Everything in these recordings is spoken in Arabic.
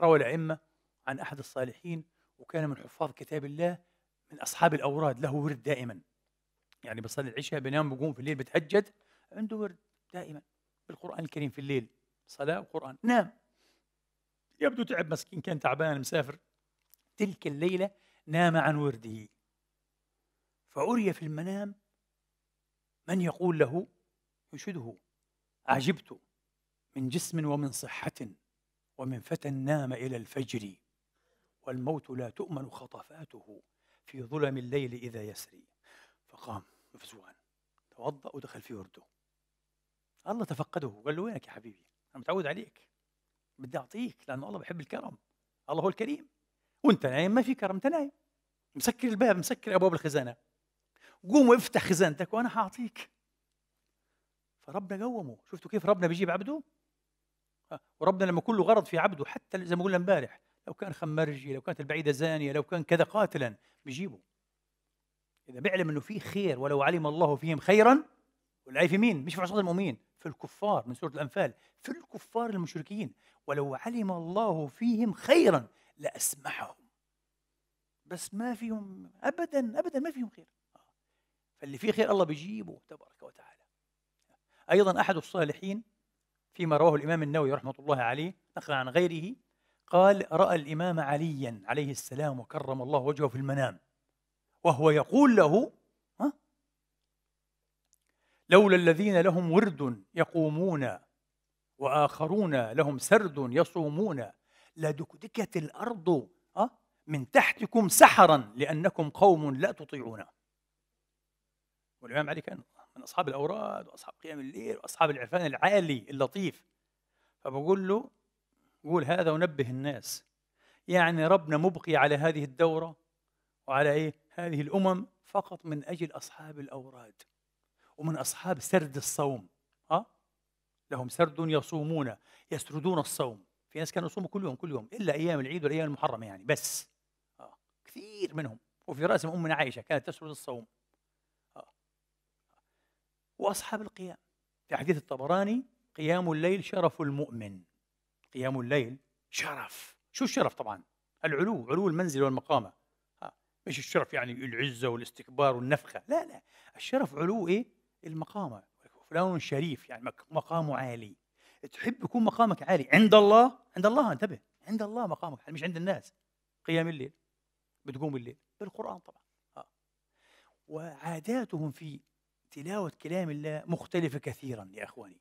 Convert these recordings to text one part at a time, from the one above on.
روى الأئمة عن أحد الصالحين وكان من حفاظ كتاب الله من أصحاب الأوراد له ورد دائما يعني بيصلي العشاء بينام بيقوم في الليل بتهجد عنده ورد دائما بالقرآن الكريم في الليل صلاة وقرآن نام يبدو تعب مسكين كان تعبان مسافر تلك الليلة نام عن ورده فأري في المنام من يقول له انشده عجبت من جسم ومن صحة ومن فتى نام إلى الفجر والموت لا تؤمن خطفاته في ظلم الليل إذا يسري فقام مفزوعا توضأ ودخل في ورده الله تفقده قال له وينك يا حبيبي أنا متعود عليك بدي أعطيك لأنه الله بحب الكرم الله هو الكريم وأنت نايم ما في كرم أنت نايم مسكر الباب مسكر أبواب الخزانة قوم وافتح خزانتك وأنا حأعطيك فربنا قومه شفتوا كيف ربنا بيجيب عبده وربنا لما كله غرض في عبده حتى زي ما قلنا امبارح لو كان خمرجي لو كانت البعيده زانيه لو كان كذا قاتلا بيجيبه اذا بيعلم انه في خير ولو علم الله فيهم خيرا والعي في مين مش في عصاه المؤمنين في الكفار من سوره الانفال في الكفار المشركين ولو علم الله فيهم خيرا لاسمحهم بس ما فيهم ابدا ابدا ما فيهم خير فاللي فيه خير الله بيجيبه تبارك وتعالى ايضا احد الصالحين فيما رواه الإمام النووي رحمة الله عليه نقل عن غيره قال رأى الإمام عليا عليه السلام وكرم الله وجهه في المنام وهو يقول له ها لولا الذين لهم ورد يقومون وآخرون لهم سرد يصومون لدكدكت الأرض آه، من تحتكم سحرا لأنكم قوم لا تطيعون والإمام علي كان من اصحاب الاوراد واصحاب قيام الليل واصحاب العرفان العالي اللطيف فبقول له قول هذا ونبه الناس يعني ربنا مبقي على هذه الدوره وعلى ايه هذه الامم فقط من اجل اصحاب الاوراد ومن اصحاب سرد الصوم ها آه؟ لهم سرد يصومون يسردون الصوم في ناس كانوا يصوموا كل يوم كل يوم الا ايام العيد والايام المحرمه يعني بس آه. كثير منهم وفي راسهم امنا عائشه كانت تسرد الصوم وأصحاب القيام في حديث الطبراني قيام الليل شرف المؤمن قيام الليل شرف شو الشرف طبعا العلو علو المنزل والمقامة ها. مش الشرف يعني العزة والاستكبار والنفخة لا لا الشرف علو إيه المقامة فلان شريف يعني مقامه عالي تحب يكون مقامك عالي عند الله عند الله انتبه عند الله مقامك عالي مش عند الناس قيام الليل بتقوم الليل بالقرآن طبعا ها. وعاداتهم في تلاوة كلام الله مختلفة كثيرا يا إخواني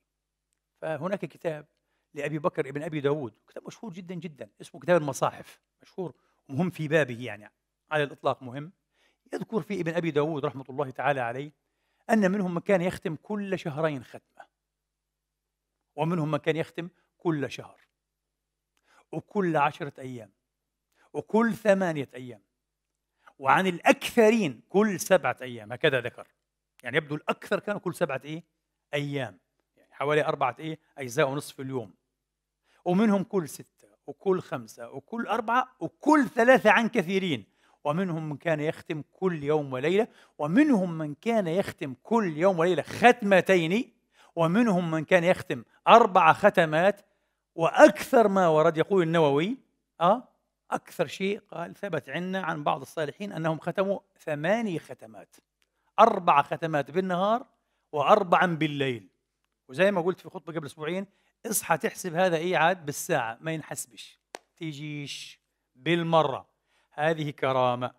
فهناك كتاب لأبي بكر ابن أبي داود كتاب مشهور جدا جدا اسمه كتاب المصاحف مشهور ومهم في بابه يعني على الإطلاق مهم يذكر في ابن أبي داود رحمة الله تعالى عليه أن منهم من كان يختم كل شهرين ختمة ومنهم من كان يختم كل شهر وكل عشرة أيام وكل ثمانية أيام وعن الأكثرين كل سبعة أيام هكذا ذكر يعني يبدو الأكثر كانوا كل سبعة إيه؟ أيام يعني حوالي أربعة إيه؟ أجزاء ونصف اليوم ومنهم كل ستة وكل خمسة وكل أربعة وكل ثلاثة عن كثيرين ومنهم من كان يختم كل يوم وليلة ومنهم من كان يختم كل يوم وليلة ختمتين ومنهم من كان يختم أربع ختمات وأكثر ما ورد يقول النووي أه أكثر شيء قال ثبت عنا عن بعض الصالحين أنهم ختموا ثماني ختمات أربع ختمات بالنهار وأربعا بالليل وزي ما قلت في خطبة قبل أسبوعين اصحى تحسب هذا إيه عاد بالساعة ما ينحسبش تيجيش بالمرة هذه كرامة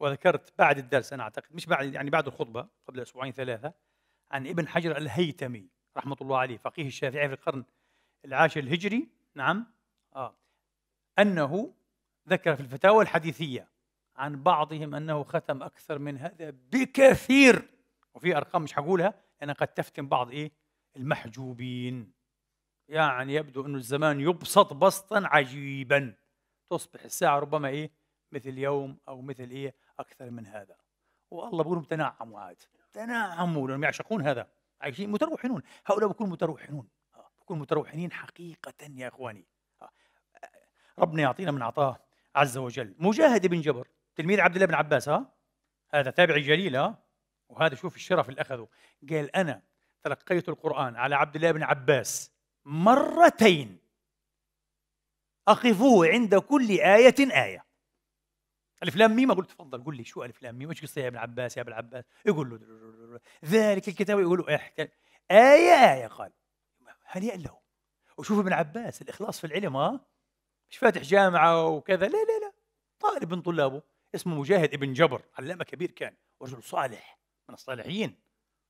وذكرت بعد الدرس أنا أعتقد مش بعد يعني بعد الخطبة قبل أسبوعين ثلاثة عن ابن حجر الهيتمي رحمة الله عليه فقيه الشافعي في القرن العاشر الهجري نعم آه أنه ذكر في الفتاوى الحديثية عن بعضهم أنه ختم أكثر من هذا بكثير وفي أرقام مش هقولها لان قد تفتن بعض إيه المحجوبين يعني يبدو أنه الزمان يبسط بسطا عجيبا تصبح الساعة ربما إيه مثل يوم أو مثل إيه أكثر من هذا والله بيقولوا تنعموا عاد تنعموا لأنهم يعشقون هذا عايشين متروحنون هؤلاء بيكونوا متروحنون آه، بيكونوا متروحنين حقيقة يا إخواني آه، ربنا يعطينا من عطاه عز وجل مجاهد بن جبر تلميذ عبد الله بن عباس ها هذا تابعي جليل ها وهذا شوف الشرف اللي اخذه قال انا تلقيت القران على عبد الله بن عباس مرتين اقفوه عند كل ايه ايه الف لام ميم اقول تفضل قل لي شو الف لام ميم ايش قصه يا ابن عباس يا ابن عباس يقول له ذلك الكتاب يقول له احكي إيه،, ايه ايه قال هنيئا له وشوف ابن عباس الاخلاص في العلم ها مش فاتح جامعه وكذا لا لا لا طالب من طلابه اسمه مجاهد ابن جبر علامة كبير كان رجل صالح من الصالحين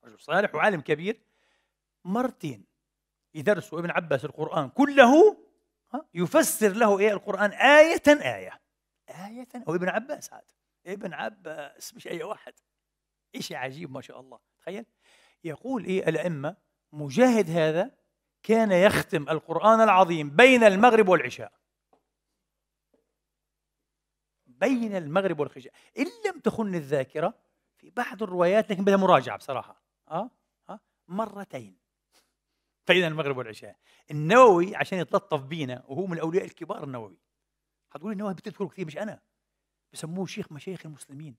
رجل صالح وعالم كبير مرتين يدرسوا ابن عباس القرآن كله يفسر له إيه القرآن آية آية آية أو ابن عباس هذا ابن عباس مش أي واحد شيء عجيب ما شاء الله تخيل يقول إيه الأئمة مجاهد هذا كان يختم القرآن العظيم بين المغرب والعشاء بين المغرب والخجاء إن لم تخن الذاكرة في بعض الروايات لكن بدها مراجعة بصراحة أه؟ أه؟ مرتين بين المغرب والعشاء النووي عشان يتلطف بينا وهو من الأولياء الكبار النووي حتقول النووي بتذكره كثير مش أنا بسموه شيخ مشايخ المسلمين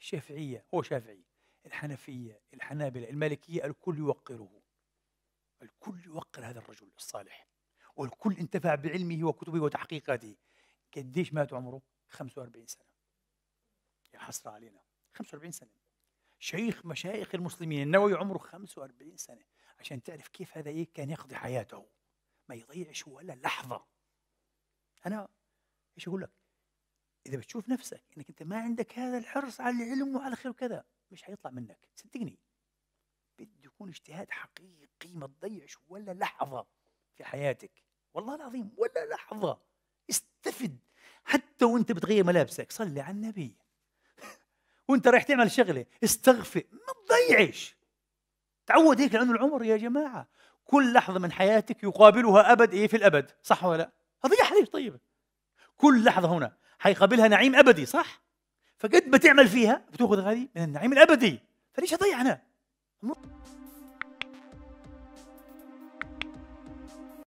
الشافعية هو شافعي الحنفية الحنابلة المالكية الكل يوقره الكل يوقر هذا الرجل الصالح والكل انتفع بعلمه وكتبه وتحقيقاته قديش مات عمره؟ 45 سنة يا حسرة علينا 45 سنة شيخ مشايخ المسلمين النووي عمره 45 سنة عشان تعرف كيف هذا إيه كان يقضي حياته ما يضيعش ولا لحظة أنا إيش أقول لك إذا بتشوف نفسك إنك أنت ما عندك هذا الحرص على العلم وعلى الخير وكذا مش حيطلع منك صدقني بده يكون اجتهاد حقيقي ما تضيعش ولا لحظة في حياتك والله العظيم ولا لحظة استفد حتى وانت بتغير ملابسك صلي على النبي وانت رايح تعمل شغله استغفر ما تضيعش تعود هيك لانه العمر يا جماعه كل لحظه من حياتك يقابلها ابد ايه في الابد صح ولا لا اضيعها ليش طيب كل لحظه هنا حيقابلها نعيم ابدي صح فقد بتعمل فيها بتاخذ هذه من النعيم الابدي فليش اضيع انا